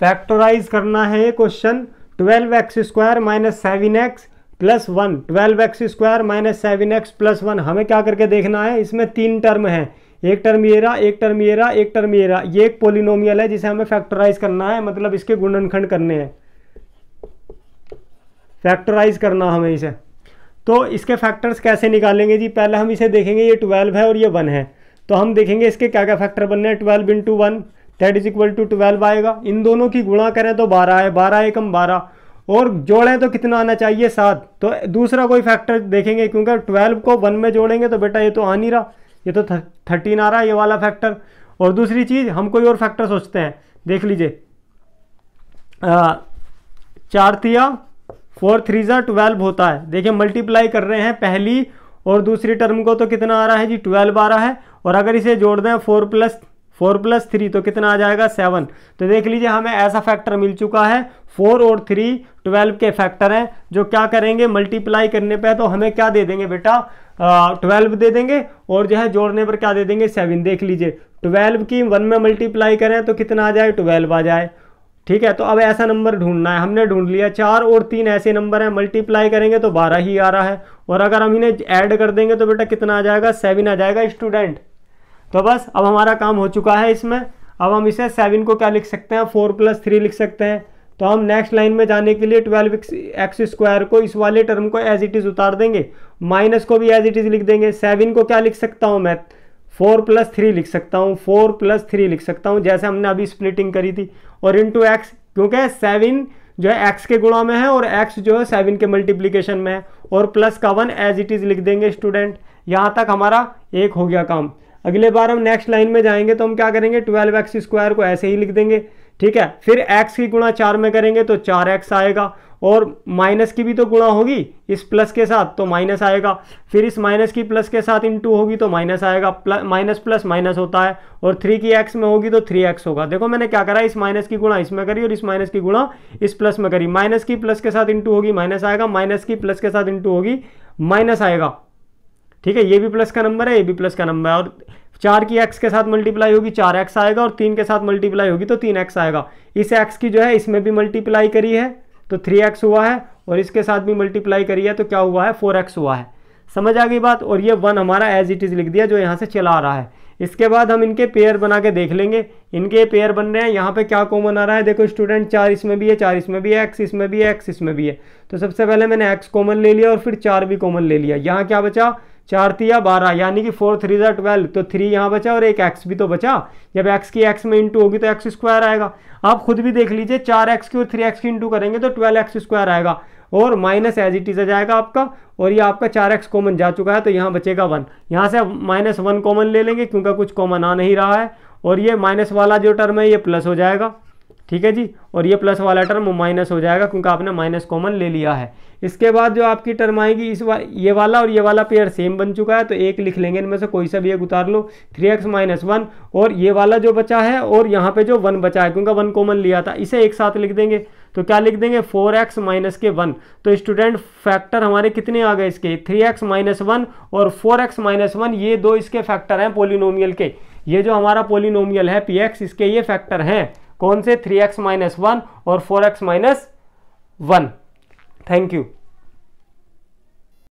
factorise करना है question twelve x square minus seven x plus one twelve x square minus seven x plus one हमें क्या करके देखना है इसमें तीन टर्म है एक टर्म ये रहा एक टर्म ये रहा एक टर्म ये रहा ये एक पोलिनोमियल है जिसे हमें फैक्टराइज करना है मतलब इसके गुणनखंड करने हैं फैक्टराइज करना हमें इसे तो इसके फैक्टर्स कैसे निकालेंगे जी पहले हम इसे देखेंगे ये ट्वेल्व है और ये वन है तो हम देखेंगे इसके क्या क्या फैक्टर बनने हैं twelve into one that is equal to twelve आएगा इन दोनों की गुणा करें तो बारह आए बारह एकम बारह और जोड़ें तो कितना आना चाहिए सात तो दूसरा कोई फैक्टर देखेंगे क्योंकि ट्वेल्व को वन में जोड़ेंगे तो बेटा ये तो आ नहीं रहा ये तो थर्टीन आ रहा है ये वाला फैक्टर और दूसरी चीज़ हम कोई और फैक्टर सोचते हैं देख लीजिए चार थिया फोर थ्री ज़ा ट्वेल्व होता है देखिए मल्टीप्लाई कर रहे हैं पहली और दूसरी टर्म को तो कितना आ रहा है जी ट्वेल्व आ रहा है और अगर इसे जोड़ दें four plus four plus three तो कितना आ जाएगा सेवन तो देख लीजिए हमें ऐसा फैक्टर मिल चुका है फोर और थ्री ट्वेल्व के फैक्टर हैं जो क्या करेंगे मल्टीप्लाई करने पे तो हमें क्या दे देंगे बेटा ट्वेल्व दे देंगे और जो है जोड़ने पर क्या दे देंगे सेवन देख लीजिए ट्वेल्व की वन में मल्टीप्लाई करें तो कितना आ जाए ट्वेल्व आ जाए ठीक है तो अब ऐसा नंबर ढूंढना है हमने ढूंढ लिया चार और तीन ऐसे नंबर हैं मल्टीप्लाई करेंगे तो बारह ही आ रहा है और अगर हम इन्हें ऐड कर देंगे तो बेटा कितना आ जाएगा सेवन आ जाएगा स्टूडेंट तो बस अब हमारा काम हो चुका है इसमें अब हम इसे सेवन को क्या लिख सकते हैं फोर प्लस थ्री लिख सकते हैं तो हम नेक्स्ट लाइन में जाने के लिए ट्वेल्व एक्स स्क्वायर को इस वाले टर्म को एज इट इज़ उतार देंगे माइनस को भी एज इट इज़ लिख देंगे सेवन को क्या लिख सकता हूँ मैं फोर प्लस थ्री लिख सकता हूँ फोर प्लस थ्री लिख सकता हूँ जैसे हमने अभी स्प्लिटिंग करी थी और इन टू एक्स क्योंकि सेवन जो है एक्स के गुणा में है और एक्स जो है सेवन के मल्टीप्लीकेशन में है और प्लस का वन एज इट इज़ लिख देंगे स्टूडेंट यहाँ तक हमारा एक हो गया काम अगले बार हम नेक्स्ट लाइन में जाएंगे तो हम क्या करेंगे ट्वेल्व एक्स स्क्वायर को ऐसे ही लिख देंगे ठीक है फिर x की गुणा चार में करेंगे तो चार एक्स आएगा और माइनस की भी तो गुणा होगी इस प्लस के साथ तो माइनस आएगा फिर इस माइनस की प्लस के साथ इन टू होगी तो माइनस आएगा माइनस प्लस माइनस होता है और थ्री की एक्स में होगी तो थ्री एक्स होगा देखो मैंने क्या करा इस माइनस की गुणा इसमें करी और इस माइनस की गुणा इस प्लस में करी माइनस की प्लस के साथ इंटू होगी माइनस आएगा माइनस की प्लस के साथ इंटू होगी माइनस आएगा ठीक है ये भी प्लस का नंबर है ये भी प्लस का नंबर है और चार की एक्स के साथ मल्टीप्लाई होगी चार एक्स आएगा और तीन के साथ मल्टीप्लाई होगी तो तीन एक्स आएगा इस एक्स की जो है इसमें भी मल्टीप्लाई करी है तो थ्री एक्स हुआ है और इसके साथ भी मल्टीप्लाई करी है तो क्या हुआ है फोर एक्स हुआ है समझ आ गई बात और ये वन हमारा एज इट इज़ लिख दिया जो यहाँ से चला आ रहा है इसके बाद हम इनके पेयर बना के देख लेंगे इनके पेयर बन रहे हैं यहाँ पे क्या कॉमन आ रहा है देखो स्टूडेंट चार इसमें भी है चार इसमें भी है एक्स इसमें भी है एक्स इसमें भी है तो सबसे पहले मैंने एक्स कॉमन ले लिया और फिर चार भी कॉमन ले लिया यहाँ क्या बचा चार या बारह यानी कि फोर थ्री जै ट्वेल्व तो थ्री यहाँ बचा और एक एक्स भी तो बचा जब एक्स की एक्स में इंटू होगी तो एक्स स्क्वायर आएगा आप खुद भी देख लीजिए चार एक्स की और थ्री एक्स की इंटू करेंगे तो ट्वेल्व एक्स स्क्वायर आएगा और माइनस एज इट इज आ जाएगा आपका और ये आपका चार एक्स कॉमन जा चुका है तो यहाँ बचेगा वन यहाँ से माइनस वन कॉमन ले लेंगे क्योंकि कुछ कॉमन आ नहीं रहा है और ये माइनस वाला जो टर्म है ये प्लस हो जाएगा ठीक है जी और ये प्लस वाला टर्म माइनस हो जाएगा क्योंकि आपने माइनस कॉमन ले लिया है इसके बाद जो आपकी टर्म आएगी इस वा, ये वाला और ये वाला पेयर सेम बन चुका है तो एक लिख लेंगे इनमें से कोई सा भी एक उतार लो थ्री एक्स माइनस वन और ये वाला जो बचा है और यहाँ पे जो वन बचा है क्योंकि वन कॉमन लिया था इसे एक साथ लिख देंगे तो क्या लिख देंगे फोर एक्स माइनस के वन तो स्टूडेंट फैक्टर हमारे कितने आ गए इसके थ्री एक्स माइनस वन और फोर एक्स माइनस वन ये दो इसके फैक्टर हैं पोलिनोमियल के ये जो हमारा पोलिनोमियल है पी एक्स इसके ये फैक्टर हैं कौन से थ्री एक्स माइनस वन और four x minus one thank you